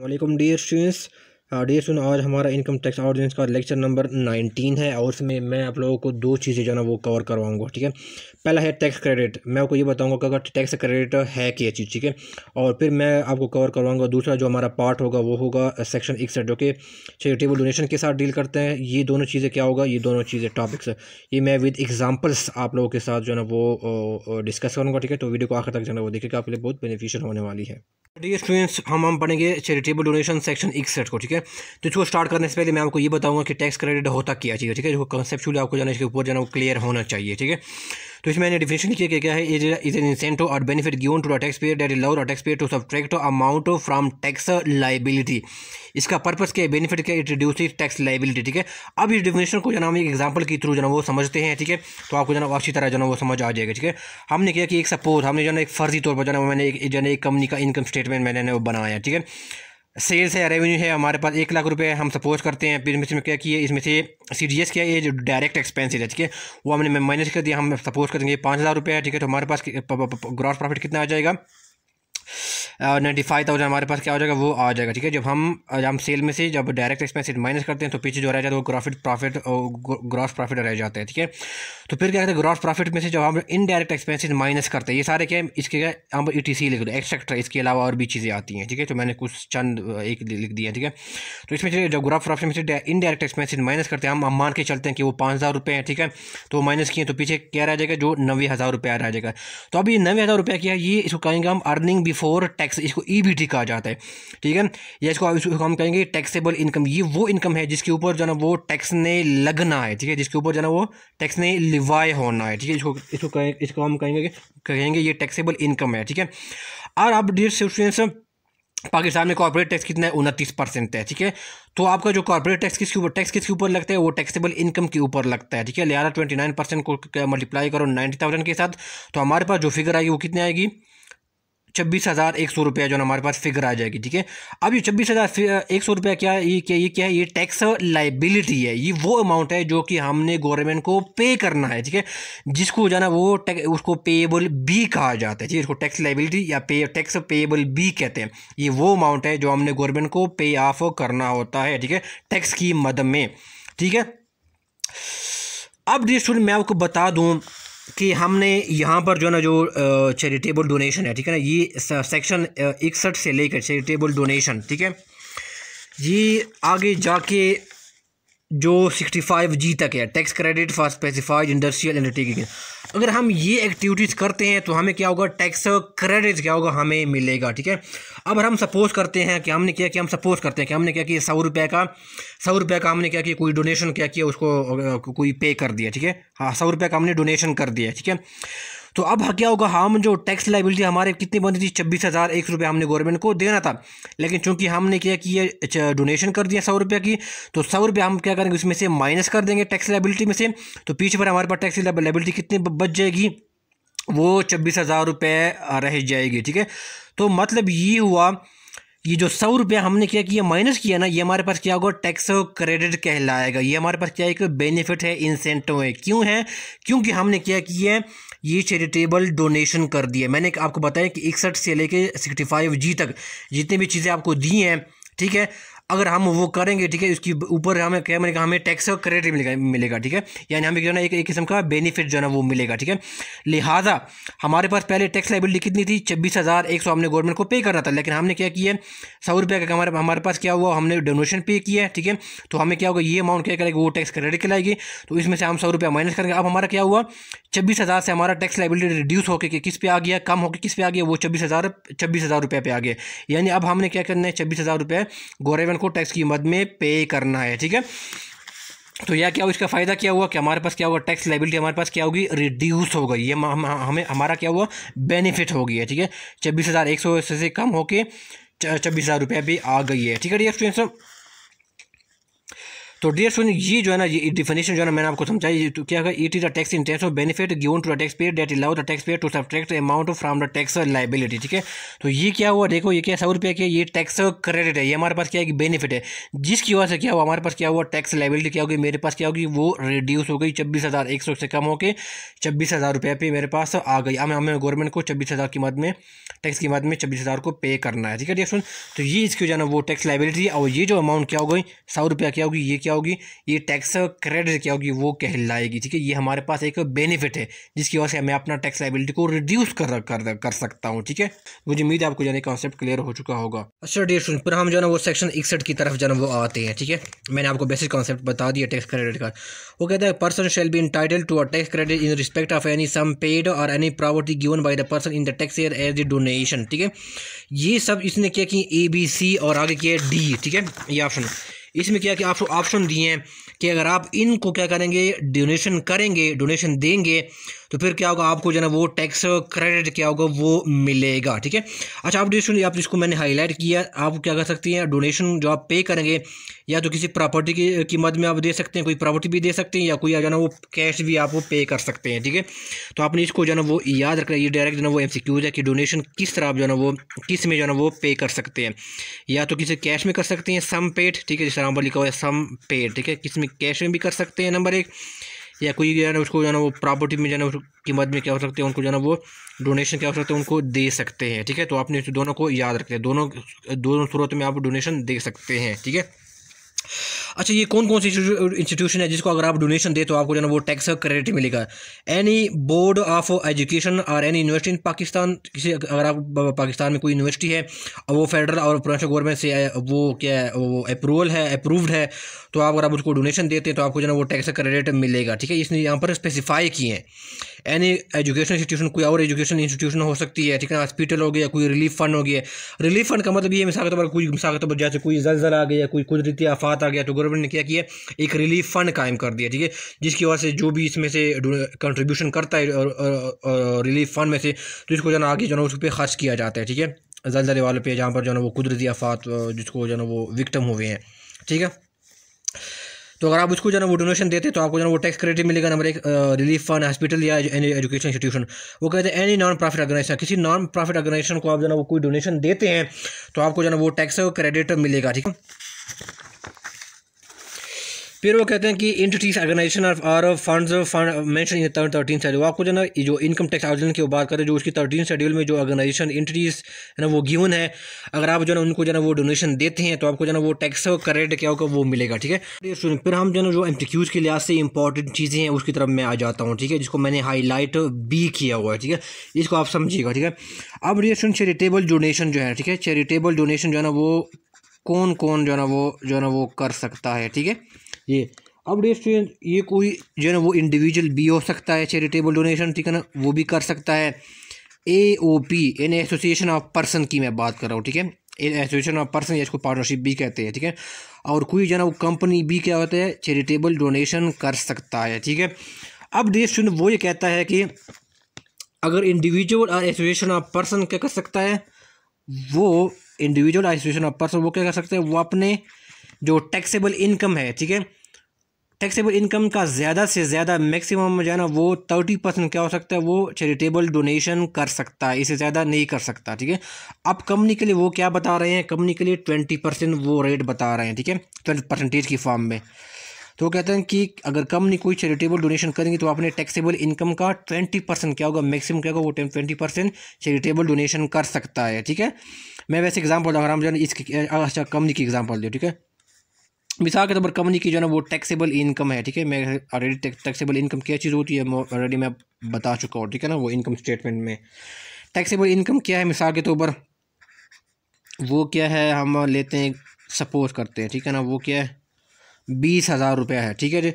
वालेकुम dear students dear student आज हमारा इनकम टैक्स ऑर्डिनेंस का लेक्चर नंबर नाइनटीन है और उसमें मैं आप लोगों को दो चीज़ें जो है ना वो कवर करवाऊंगा ठीक है पहला है टैक्स क्रेडिट मैं आपको ये बताऊंगा अगर टैक्स क्रेडिट है क्या चीज़ ठीक है और फिर मैं आपको कवर करवाऊंगा दूसरा जो हमारा पार्ट होगा वो होगा सेक्शन सेट जो कि चैरिटेबल डोनेशन के साथ डील करते हैं ये दोनों चीज़ें क्या होगा ये दोनों चीज़ें टॉपिक्स ये मैं विद एग्जाम्पल्स आप लोगों के साथ जो है ना वो डिस्कस करूँगा ठीक है तो वीडियो को आखिर तक जो है वो देखिएगा आपके लिए बहुत बेनिफिशियल होने वाली है डी स्टूडेंट्स हम हम पढ़ेंगे चैरिटेबल डोनेशन सेक्शन इकसठ को ठीक है तो इसको स्टार्ट करने से पहले मैं आपको ये बताऊंगा कि टैक्स क्रेडिट होता क्या चाहिए ठीक है जो कंसेप्चुअली आपको जाना इसके ऊपर जाना वो क्लियर होना चाहिए ठीक है तो इसमें मैंने डिफिनेशन किया क्या है इज एन इंसेंटिव और benefit given to the tax payer that allow tax payer to subtract amount from tax liability इसका पर्पज़ क्या है बेनिफिट क्या इट रिड्यूस टैक्स लाइबिलिटी ठीक है अब इस डिफिनेशन को जो हम एक एग्जाम्पल के थ्रू है वो समझते हैं ठीक है तो आपको जना अच्छी तरह जना वो समझ आ जाएगा ठीक है हमने किया कि एक सपोज हमने जो ना एक फर्जी तौर पर जो ना मैंने एक जो एक कंपनी का इनकम स्टेटमेंट मैंने वो बनाया ठीक है सेल्स है रेवेन्यू है हमारे पास एक लाख रुपए हम सपोज करते हैं फिर इसमें क्या किए इसमें से सी डी एस क्या है जो डायरेक्ट एक्सपेंसेस है ठीक है वो हमने माइनस कर दिया हम सपोज कर देंगे पाँच हज़ार रुपये है ठीक है तो हमारे पास ग्रॉस प्रॉफिट कितना आ जाएगा नाइन्टी फाइव थाउजेंड हमारे पास क्या हो जाएगा वो आ जाएगा ठीक है जब हम uh, हम सेल में से जब डायरेक्ट एक्सपेंसिस माइनस करते हैं तो पीछे जो रह जाता है वो प्रॉफिट प्रॉफिट ग्रॉस प्रॉफिट रह जाता है ठीक है तो फिर क्या कहते हैं ग्रॉस प्रॉफिट में से जब हम इनडायरेक्ट एक्सपेंसिस माइनस करते हैं ये सारे क्या इसके क्या हम ई टी सी लिख दो एक्सेट्रा इसके अलावा और भी चीज़ें आती हैं ठीक है तो मैंने कुछ चंद uh, एक लिख दिया ठीक है तो इसमें से जब ग्रॉस प्रॉफिट में से इनडायरेक्ट एक्सपेंसिस माइनस करते हैं हम मान के चलते हैं कि वो पाँच हज़ार रुपये हैं ठीक है तो माइनस किए तो पीछे क्या रह जाएगा जो नब्बे हज़ार रुपया रह जाएगा तो अभी नब्बे हज़ार रुपया क्या है ये इसको कहेंगे हम अर्निंग भी बिफोर टैक्स इसको ई बी टी कहा जाता है ठीक है या इसको हम कहेंगे टैक्सेबल इनकम ये वो इनकम है जिसके ऊपर जो ना वो टैक्स ने लगना है ठीक है जिसके ऊपर जो ना वो टैक्स ने लिवाए होना है ठीक है इसको इसको कहें इसको हम कहेंगे कहेंगे ये टैक्सेबल इनकम है ठीक है और अब डियर स्टूडेंट्स पाकिस्तान में कॉर्पोरेट टैक्स कितना है उनतीस परसेंट है ठीक है तो आपका जो कॉर्पोरेट टैक्स किसके ऊपर टैक्स किसके ऊपर लगता है वो टैक्सेबल इनकम के ऊपर लगता है ठीक है लिहाजा ट्वेंटी नाइन परसेंट को मल्टीप्लाई करो नाइन्टी थाउजेंड के साथ तो हमारे पास जो फिगर आएगी वो कितनी आएगी छब्बीस हज़ार एक सौ रुपया जो है हमारे पास फिगर आ जाएगी ठीक है अब ये छब्बीस हज़ार एक सौ रुपया क्या ये क्या ये क्या है ये टैक्स लाइबिलिटी है ये वो अमाउंट है जो कि हमने गवर्नमेंट को पे करना है ठीक है जिसको जाना वो टैक्स उसको पेएबल बी कहा जाता है ठीक है इसको टैक्स लाइबिलिटी या पे टैक्स पेएबल बी कहते हैं ये वो अमाउंट है जो हमने गवर्नमेंट को पे ऑफ करना होता है ठीक है टैक्स की मद में ठीक है अब डी स्टूडेंट मैं आपको बता दूँ कि हमने यहाँ पर जो ना जो चैरिटेबल डोनेशन है ठीक है ना ये सेक्शन इकसठ से लेकर चैरिटेबल डोनेशन ठीक है ये आगे जाके जो सिक्सटी फाइव जी तक है tax credit for specified industrial undertaking अगर हम ये एक्टिविटीज़ करते हैं तो हमें क्या होगा टैक्स क्रेडिट क्या होगा हमें मिलेगा ठीक है अब हम सपोज करते हैं कि हमने क्या कि हम सपोज करते हैं कि हमने क्या कि सौ रुपये का सौ रुपये का हमने क्या कि कोई डोनेशन क्या किया उसको कोई पे कर दिया ठीक है हाँ सौ रुपये का हमने डोनेशन कर दिया ठीक है तो अब क्या होगा हाँ, हम जो टैक्स लाइबिलिटी हमारे कितनी बनती थी छब्बीस हज़ार एक रुपये हमने गवर्नमेंट को देना था लेकिन चूंकि हमने क्या किया डोनेशन कर दिया सौ रुपये की तो सौ रुपये हम क्या करेंगे उसमें से माइनस कर देंगे टैक्स लाइबिलिटी में से तो पीछे पर हमारे पास टैक्स लाइबिलिटी कितनी बच जाएगी वो छब्बीस हज़ार रुपये रह जाएगी ठीक है तो मतलब ये हुआ ये जो सौ रुपया हमने क्या किया माइनस किया ना ये हमारे पास क्या होगा टैक्स क्रेडिट कहलाएगा ये हमारे पास क्या एक बेनिफिट है इंसेंटिव है क्यों है क्योंकि हमने क्या किया ये चैरिटेबल डोनेशन कर दिए है मैंने आपको बताया कि इकसठ से लेके सिक्सटी फाइव जी तक जितनी भी चीज़ें आपको दी हैं ठीक है अगर हम वो करेंगे ठीक है उसके ऊपर हमें क्या मिलेगा हमें टैक्स और क्रेडिट मिलेगा मिलेगा ठीक है यानी हमें जो है ना एक एक किस्म का बेनिफिट जो है ना वो मिलेगा ठीक है लिहाजा हमारे पास पहले टैक्स लाइबिलिटी कितनी थी छब्बीस हज़ार एक सौ हमने गवर्नमेंट को पे करना था लेकिन हमने क्या किया सौ रुपये का हमारे हमारे पास क्या हुआ हमने डोनेशन पे किया ठीक है तो हमें क्या होगा ये अमाउंट क्या करेगा वो टैक्स क्रेडिट कराएगी तो इसमें से हम सौ रुपया माइनस करेंगे अब हमारा क्या हुआ छब्बीस हज़ार से हमारा टैक्स लाइबिलिटी रिड्यूस होकर किस पे आ गया कम होकर किस पे आ गया वो छब्बीस हज़ार छब्बीस हज़ार रुपये पे आ गया यानी अब हमने क्या करना है छब्बीस हज़ार रुपये गवर्नमेंट को टैक्स की मद में पे करना है ठीक है तो यह क्या हुआ इसका फ़ायदा क्या हुआ कि हमारे पास क्या हुआ टैक्स लाइबिलिटी हमारे पास क्या होगी रिड्यूस हो गई ये हम, हमें हमारा क्या हुआ बेनिफिट हो गया ठीक है छब्बीस हज़ार एक सौ से कम होके छब्बीस हज़ार रुपया भी आ गई है ठीक है डी एक्सपीरियंस तो डियर सुन ये जो है ना ये डिफिनेशन जो है ना मैंने आपको समझाई तो क्या है it is a tax incentive of benefit given to the tax payer that allow the tax payer to subtract amount from the tax liability ठीक है तो ये क्या हुआ देखो ये क्या सौ रुपये के ये टैक्स क्रेडिट है ये हमारे पास क्या है बेनिफिट है जिसकी वजह से क्या हुआ हमारे पास क्या हुआ टैक्स लाइबिलिटी क्या होगी मेरे पास क्या होगी वो रिड्यूस हो गई छब्बीस हज़ार एक सौ से कम होकर छब्बीस हज़ार रुपये पे मेरे पास आ गई हमें हमें गवर्नमेंट को छब्बीस हज़ार की मद में टैक्स की मद में छब्बीस हज़ार को पे करना है ठीक है डियर सुन तो ये इसकी जो है ना वो टैक्स लाइबिलिटी और ये जो अमाउंट क्या हो गई सौ रुपया क्या होगी ये क्या होगी ये टैक्स क्रेडिट क्या होगी वो कहलाएगी ठीक है ये हमारे पास एक बेनिफिट है जिसकी वजह से मैं अपना टैक्स लाइबिलिटी को रिड्यूस कर कर, कर सकता हूँ ठीक है मुझे उम्मीद है आपको जाना कॉन्सेप्ट क्लियर हो चुका होगा अच्छा डेयर स्टूडेंट पर हम जो ना वो सेक्शन इकसठ की तरफ जाना वो आते हैं ठीक है मैंने आपको बेसिक कॉन्सेप्ट बता दिया टैक्स क्रेडिट का वो कहता है person shall be entitled to a tax credit in respect of any sum paid और any property given by the person in the tax year as the donation ठीक है ये सब इसने क्या किया ए बी सी और आगे किया डी ठीक है ये ऑप्शन इसमें क्या क्या ऑप्शन दिए हैं कि अगर आप इनको क्या करेंगे डोनेशन करेंगे डोनेशन देंगे तो फिर क्या होगा आपको जो है ना वो टैक्स क्रेडिट क्या होगा वो मिलेगा ठीक है अच्छा आप डोनेशन आप जिसको मैंने हाईलाइट किया आप क्या कर सकती हैं डोनेशन जो आप पे करेंगे या तो किसी प्रॉपर्टी की कीमत में आप दे सकते हैं कोई प्रॉपर्टी भी दे सकते हैं या कोई जो है ना वो कैश भी आप वो पे कर सकते हैं ठीक है तो आपने इसको जो है ना वो याद रखना ये डायरेक्ट जो है ना वो एम है कि डोनेशन किस तरह आप जो है ना वो किस में जो है ना वो पे कर सकते हैं या तो किसी कैश में कर सकते हैं सम पेड ठीक है जिस तरह लिखा हुआ है सम पेड ठीक है किस में कैश में भी कर सकते हैं नंबर एक या कोई जो है ना उसको जो है ना वो प्रॉपर्टी में जो है ना कीमत में क्या हो सकते हैं उनको जो है ना वो डोनेशन क्या हो सकते हैं उनको दे सकते हैं ठीक है तो आपने दोनों को याद रखते हैं दोनों दोनों सूरत में आप डोनेशन दे सकते हैं ठीक है अच्छा ये कौन कौन सी इंस्टीट्यूशन है जिसको अगर आप डोनेशन दे तो आपको जो है वो टैक्स क्रेडिट मिलेगा एनी बोर्ड ऑफ एजुकेशन और एनी यूनिवर्सिटी इन पाकिस्तान किसी अगर आप पाकिस्तान में कोई यूनिवर्सिटी है और वो फेडरल और प्रोवेंशल गवर्नमेंट से वो क्या है वो अप्रूवल है अप्रूव्ड है तो आप अगर आप उसको डोनेशन देते हैं तो आपको जो है वो टैक्स क्रेडिट मिलेगा ठीक है इसने यहाँ पर स्पेसिफाई किए हैं एनी एजुकेशन इंस्टीट्यूशन कोई और एजुकेशन इंस्टीट्यूशन हो सकती है ठीक है हॉस्पिटल हो गया कोई रिलीफ फंड हो गया रिलीफ फंड का मतलब ये मिसाल के तौर पर कोई मिसाल के तौर पर जैसे कोई जलजला आ गया कोई कुदरती आफात आ गया तो गवर्नमेंट ने क्या किया एक रिलीफ फंड कायम कर दिया ठीक है जिसकी वजह से जो भी इसमें से कंट्रीब्यूशन करता है रिलीफ फंड में से तो इसको जाना आगे जो है उस पर खर्च किया जाता है ठीक है जलजले वालों पर जहाँ पर जो है वो कुदरती आफात जिसको जो है वो विक्टम हुए हैं ठीक है तो अगर आप उसको जो है वो डोनेशन देते तो आपको जो है वो टैक्स क्रेडिट मिलेगा नंबर एक रिलीफ फंड हॉस्पिटल या एनी एजुकेशन इंस्टीट्यूशन वो कहते हैं एनी नॉन प्रॉफिट ऑर्गेनाइजेशन किसी नॉन प्रॉफिट ऑर्गेनाइजेशन को आप जो है वो कोई डोनेशन देते हैं तो आपको जो है वो टैक्स क्रेडिट तो मिलेगा ठीक है फिर वो कहते हैं कि इंटरटीस ऑर्गेनाइजेशन आर फंड्स फंड मैं थर्टीन शेड्यूल आपको जो ना जो इनकम टैक्स ऑर्डिनेंस की बात करें जो उसकी थर्टीन शेड्यूल में जो ऑर्गेनाइजेशन इंटरटीस है ना वो गिवन है अगर आप जो ना उनको जो ना वो डोनेशन देते हैं तो आपको जो ना वो टैक्स करेट क्या होगा वो मिलेगा ठीक है स्टूडेंट फिर हम जो ना जो एम के लिहाज से इंपॉर्टेंट चीज़ें हैं उसकी तरफ मैं आ जाता हूँ ठीक है जिसको मैंने हाईलाइट बी किया हुआ है ठीक है इसको आप समझिएगा ठीक है अब ये स्टूडेंट चैरिटेबल डोनेशन जो है ठीक है चैरिटेबल डोनेशन जो है ना वो कौन कौन जो है ना वो जो है ना वो कर सकता है ठीक है ये अब स्टूडेंट ये कोई जो है ना वो इंडिविजुअल भी हो सकता है चैरिटेबल डोनेशन ठीक है ना वो भी कर सकता है A O P in association of person की मैं बात कर रहा हूँ ठीक है इन एसोसिएशन ऑफ पर्सन या इसको पार्टनरशिप भी कहते हैं ठीक है थीके? और कोई जो है ना वो कंपनी भी क्या होता है चैरिटेबल डोनेशन कर सकता है ठीक है अब स्टूडेंट वो ये कहता है कि अगर इंडिविजुअल और एसोसिएशन ऑफ पर्सन क्या कर सकता है वो इंडिविजुअल एसोसिएशन ऑफ पर्सन वो क्या कर सकते हैं वो अपने जो टैक्सेबल इनकम है ठीक है टैक्सेबल इनकम का ज़्यादा से ज़्यादा मैक्सिमम जो है ना वो थर्टी परसेंट क्या हो सकता है वो चैरिटेबल डोनेशन कर सकता है इसे ज़्यादा नहीं कर सकता ठीक है अब कंपनी के लिए वो क्या बता रहे हैं कंपनी के लिए ट्वेंटी परसेंट वो रेट बता रहे हैं ठीक है ट्वेंटी परसेंटेज की फॉर्म में तो कहते हैं कि अगर कंपनी कोई चैरिटेबल डोनेशन करेंगी तो आपने टैक्सेबल इनकम का ट्वेंटी परसेंट क्या होगा मैक्सिमम क्या होगा वो ट्वेंटी परसेंट चैरिटेबल डोनेशन कर सकता है ठीक है मैं वैसे एग्जाम्पल दूँ रहा जो इसकी अच्छा कंपनी की एग्जाम्पल दो ठीक है मिसाल के तौर पर कंपनी की जो है ना वो टैक्सेबल इनकम है ठीक है मैं ऑलरेडी टैक्सेबल इनकम क्या चीज़ होती है ऑलरेडी मैं बता चुका हूँ ठीक है ना वो इनकम स्टेटमेंट में टैक्सेबल इनकम क्या है मिसाल के तौर पर वो क्या है हम लेते हैं सपोज करते हैं ठीक है ना वो क्या है बीस हज़ार रुपया है ठीक है जी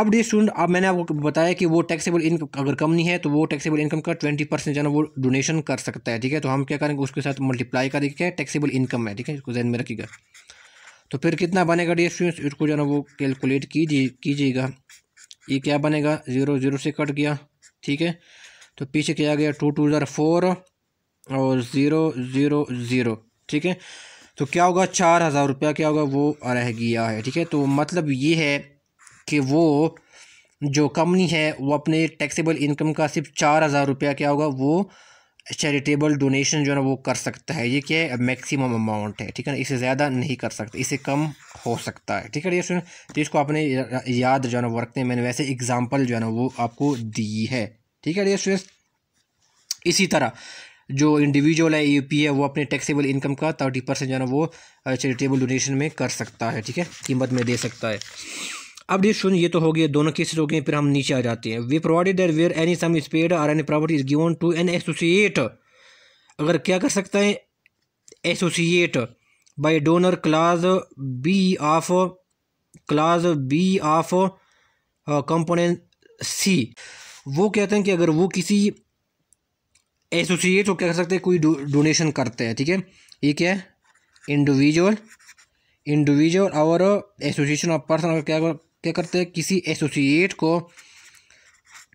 अब डी स्टूडेंट अब मैंने आपको बताया कि वो टैक्सेबल इनकम अगर कम नहीं है तो वो टैक्सेबल इनकम का ट्वेंटी परसेंट जो है ना वो डोनेशन कर सकता है ठीक है तो हम क्या करेंगे उसके साथ मल्टीप्लाई करेंगे क्या टैक्सेबल इनकम है ठीक है इसको जहन में रखिएगा तो फिर कितना बनेगा डी एक्सपीरियंस इसको जो है ना वो कैलकुलेट कीजिए कीजिएगा ये क्या बनेगा ज़ीरो ज़ीरो से कट गया ठीक है तो पीछे क्या गया टू टू ज़ार फोर और ज़ीरो ज़ीरो ज़ीरो ठीक है तो क्या होगा चार हज़ार रुपया क्या होगा वो रह गया है ठीक है तो मतलब ये है कि वो जो कंपनी है वो अपने टैक्सेबल इनकम का सिर्फ चार हज़ार रुपया क्या होगा वो चैरिटेबल डोनेशन जो है ना वो कर सकता है ये क्या है मैक्सिमम अमाउंट है ठीक है ना इसे ज़्यादा नहीं कर सकता इसे कम हो सकता है ठीक है ये तो इसको आपने याद जो है ना वो रखते हैं मैंने वैसे एग्जांपल जो है ना वो आपको दी है ठीक है ये इसी तरह जो इंडिविजुअल है पी है वो अपने टैक्सेबल इनकम का थर्टी परसेंट जो है ना वो चैरिटेबल डोनेशन में कर सकता है ठीक है कीमत में दे सकता है अब डियर स्टूडेंट ये तो हो गया दोनों केसेस हो गए फिर हम नीचे आ जाते हैं we provided that where any sum is paid or any property is given to an associate अगर क्या कर सकता है associate by donor class B of class B of component C वो कहते हैं कि अगर वो किसी एसोसिएट को क्या कर सकते हैं कोई डोनेशन करते हैं ठीक है ये क्या है इंडिविजुअल इंडिविजुअल और एसोसिएशन ऑफ पर्सन क्या क्या करते हैं किसी एसोसिएट को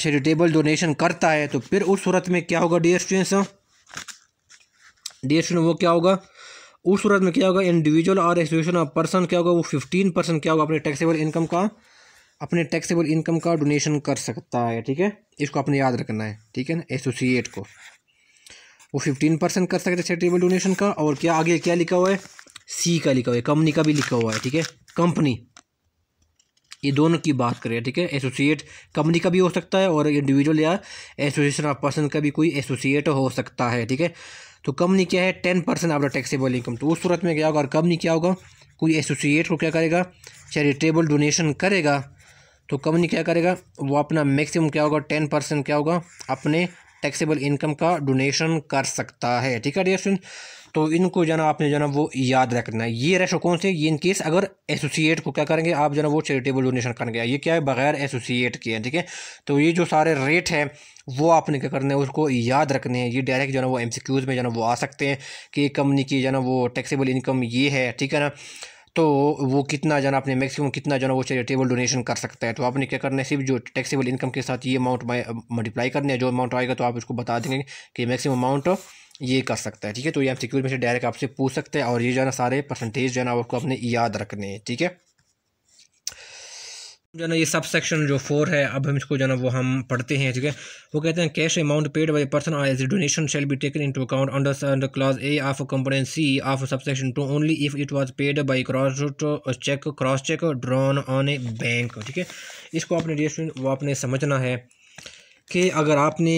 चैरिटेबल डोनेशन करता है तो फिर उस सूरत में क्या होगा डियर स्टूडेंट्स डियर स्टूडेंट वो क्या होगा उस सूरत में क्या होगा इंडिविजुअल और एसोसिएशन ऑफ पर्सन क्या होगा वो फिफ्टीन परसेंट क्या होगा अपने टैक्सेबल इनकम का अपने टैक्सेबल इनकम का डोनेशन कर सकता है ठीक है इसको अपने याद रखना है ठीक है ना एसोसिएट को वो फिफ्टीन परसेंट कर सकते हैं चैरिटेबल डोनेशन का और क्या आगे क्या लिखा हुआ है सी का लिखा हुआ है कंपनी का भी लिखा हुआ है ठीक है कंपनी ये दोनों की बात करें ठीक है एसोसिएट कंपनी का भी हो सकता है और इंडिविजुअल या एसोसिएशन ऑफ पर्सन का भी कोई एसोसिएट हो सकता है ठीक है तो कंपनी क्या है टेन परसेंट आपका टैक्सेबल इनकम तो उस सूरत में क्या होगा और कंपनी क्या होगा कोई एसोसिएट को क्या करेगा चैरिटेबल डोनेशन करेगा तो कंपनी क्या करेगा वो अपना मैक्सिमम क्या होगा टेन परसेंट क्या होगा अपने टैक्सेबल इनकम का डोनेशन कर सकता है ठीक है डियर स्टूडेंट तो इनको जाना आपने जाना वो याद रखना है ये रेशो कौन से ये इनकेस अगर एसोसिएट को क्या करेंगे आप जाना वो चैरिटेबल डोनेशन करेंगे ये क्या है बगैर एसोसिएट के हैं ठीक है तो ये जो सारे रेट हैं वो आपने क्या करना है उसको याद रखने हैं ये डायरेक्ट जो है ना वो क्यूज़ में जो है ना वो आ सकते हैं कि कंपनी की जो है ना वो टैक्सेबल इनकम ये है ठीक है ना तो वो कितना जाना आपने मैक्सिमम कितना जाना वो चैरिटेबल डोनेशन कर सकता है तो आपने क्या करना है सिर्फ जो टैक्सेबल इनकम के साथ ये अमाउंट मल्टीप्लाई करने है जो अमाउंट आएगा तो आप उसको बता देंगे कि मैक्सिमम अमाउंट ये कर सकता है ठीक है तो ये आप सिक्योर में से डायरेक्ट आपसे पूछ सकते हैं और ये जो है ना सारे परसेंटेज जो है ना आपको अपने याद रखने हैं ठीक है जो ना ये सब सेक्शन जो फोर है अब हम इसको जो है ना वो हम पढ़ते हैं ठीक है वो कहते हैं cash amount paid by person as a donation shall be taken into account under under class A of component C of section two only if it was paid by cross cheque cross cheque drawn on a bank ठीक है इसको आपने वो आपने समझना है कि अगर आपने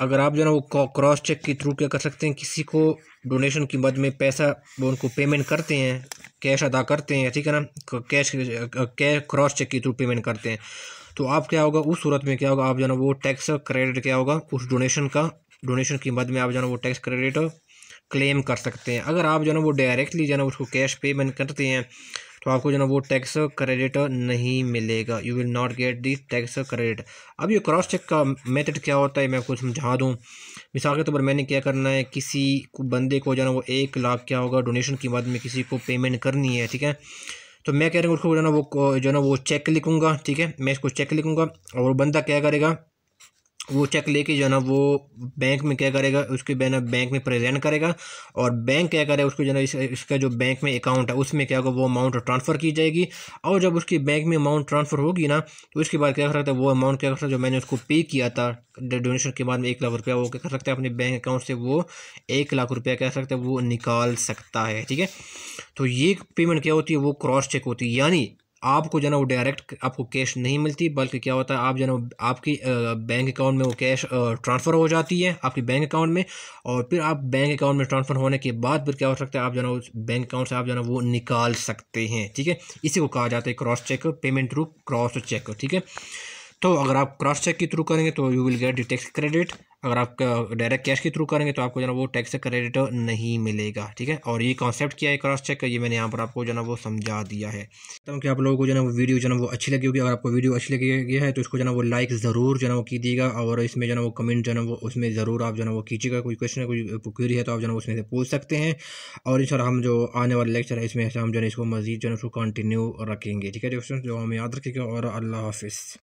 अगर आप जो है ना वो क्रॉस चेक के थ्रू क्या कर सकते हैं किसी को डोनेशन की मद में पैसा वो उनको पेमेंट करते हैं कैश अदा करते हैं ठीक है ना कैश कैश क्रॉस चेक के थ्रू पेमेंट करते हैं तो आप क्या होगा उस सूरत में क्या होगा आप जो है ना वो टैक्स क्रेडिट क्या होगा उस डोनेशन का डोनेशन की मद में आप जो है ना वो टैक्स क्रेडिट क्लेम कर सकते हैं अगर आप जो है ना वो डायरेक्टली जो है ना उसको कैश पेमेंट करते हैं तो आपको जो ना वो टैक्स क्रेडिट नहीं मिलेगा you will not get the tax credit अब ये क्रॉस चेक का मेथड क्या होता है मैं आपको समझा दूँ मिसाल के तौर पर मैंने क्या करना है किसी को बंदे को जो ना वो एक लाख क्या होगा डोनेशन की मदद में किसी को पेमेंट करनी है ठीक है तो मैं कह रहा हूँ उसको जो ना वो जो ना वो चेक लिखूँगा ठीक है मैं इसको चेक लिखूँगा और बंदा क्या करेगा वो चेक लेके जो है ना वो बैंक में क्या करेगा उसके जो है ना बैंक में प्रेजेंट करेगा और बैंक क्या करेगा उसको जो है ना इस, इसका जो बैंक में अकाउंट है उसमें क्या होगा वो अमाउंट ट्रांसफ़र की जाएगी और जब उसकी बैंक में अमाउंट ट्रांसफ़र होगी ना तो उसके बाद क्या कर सकता है वो अमाउंट क्या कर सकता है जो मैंने उसको पे किया था डोनेशन के बाद में एक लाख रुपया वो क्या कर सकता है अपने बैंक अकाउंट से वो एक लाख रुपया क्या सकता है वो निकाल सकता है ठीक है तो ये पेमेंट क्या होती है वो क्रॉस चेक होती है यानी आपको जो है ना वो डायरेक्ट आपको कैश नहीं मिलती बल्कि क्या होता है आप जो है ना आपकी बैंक अकाउंट में वो कैश ट्रांसफ़र हो जाती है आपके बैंक अकाउंट में और फिर आप बैंक अकाउंट में ट्रांसफ़र होने के बाद फिर क्या हो सकता है आप जो है ना उस बैंक अकाउंट से आप जो है ना वो निकाल सकते हैं ठीक है इसी को कहा जाता है cross cheque payment through cross cheque ठीक है तो अगर आप क्रॉस चेक के थ्रू करेंगे तो you will get the tax tax credit अगर आप डायरेक्ट कैश के थ्रू करेंगे तो आपको जो है वो टैक्स क्रेडिट नहीं मिलेगा ठीक है और ये कॉन्सेप्ट क्या है क्रॉस चेक ये मैंने यहाँ पर आपको जो है वो समझा दिया है तो कि आप लोगों को जो है वो वीडियो जो है वो अच्छी लगी होगी अगर आपको वीडियो अच्छी लगी है तो इसको जो है वो लाइक ज़रूर जो है वो कीजिएगा और इसमें जो है वो कमेंट जो है वो उसमें ज़रूर आप जो है वो कीजिएगा कोई क्वेश्चन कोई क्वेरी है तो आप जो है उसमें से पूछ सकते हैं और इस हम जो आने वाले लेक्चर है इसमें हम जो है इसको मजीद जो है उसको कंटिन्यू रखेंगे ठीक है जो हम याद रखेंगे और अल्लाह हाफिज़